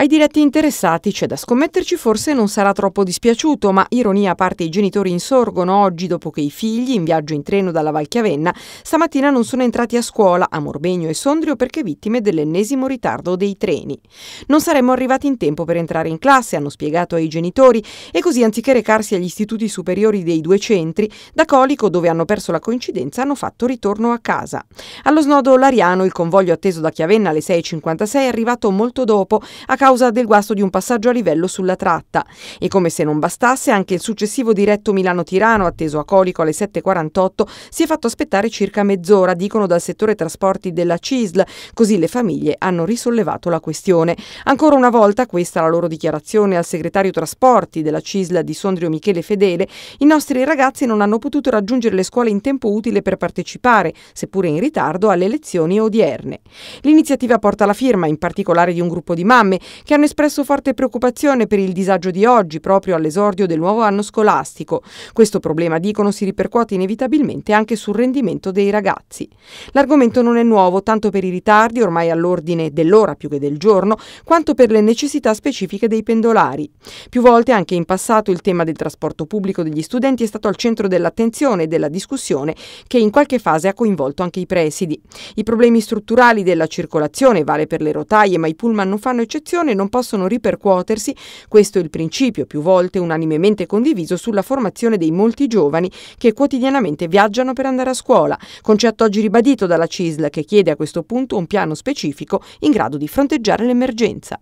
Ai diretti interessati c'è da scommetterci forse non sarà troppo dispiaciuto, ma ironia a parte i genitori insorgono oggi dopo che i figli, in viaggio in treno dalla Valchiavenna, stamattina non sono entrati a scuola a Morbegno e Sondrio perché vittime dell'ennesimo ritardo dei treni. Non saremmo arrivati in tempo per entrare in classe, hanno spiegato ai genitori, e così anziché recarsi agli istituti superiori dei due centri, da Colico, dove hanno perso la coincidenza, hanno fatto ritorno a casa. Allo snodo Lariano il convoglio atteso da Chiavenna alle 6.56 è arrivato molto dopo a causa causa del guasto di un passaggio a livello sulla tratta. E come se non bastasse, anche il successivo diretto Milano-Tirano, atteso a Colico alle 7.48, si è fatto aspettare circa mezz'ora, dicono dal settore trasporti della CISL, così le famiglie hanno risollevato la questione. Ancora una volta, questa è la loro dichiarazione al segretario trasporti della CISL di Sondrio Michele Fedele, i nostri ragazzi non hanno potuto raggiungere le scuole in tempo utile per partecipare, seppure in ritardo, alle lezioni odierne. L'iniziativa porta la firma, in particolare di un gruppo di mamme, che hanno espresso forte preoccupazione per il disagio di oggi, proprio all'esordio del nuovo anno scolastico. Questo problema, dicono, si ripercuote inevitabilmente anche sul rendimento dei ragazzi. L'argomento non è nuovo tanto per i ritardi, ormai all'ordine dell'ora più che del giorno, quanto per le necessità specifiche dei pendolari. Più volte anche in passato il tema del trasporto pubblico degli studenti è stato al centro dell'attenzione e della discussione che in qualche fase ha coinvolto anche i presidi. I problemi strutturali della circolazione, vale per le rotaie, ma i pullman non fanno eccezione, istituzioni non possono ripercuotersi, questo è il principio più volte unanimemente condiviso sulla formazione dei molti giovani che quotidianamente viaggiano per andare a scuola, concetto oggi ribadito dalla CISL che chiede a questo punto un piano specifico in grado di fronteggiare l'emergenza.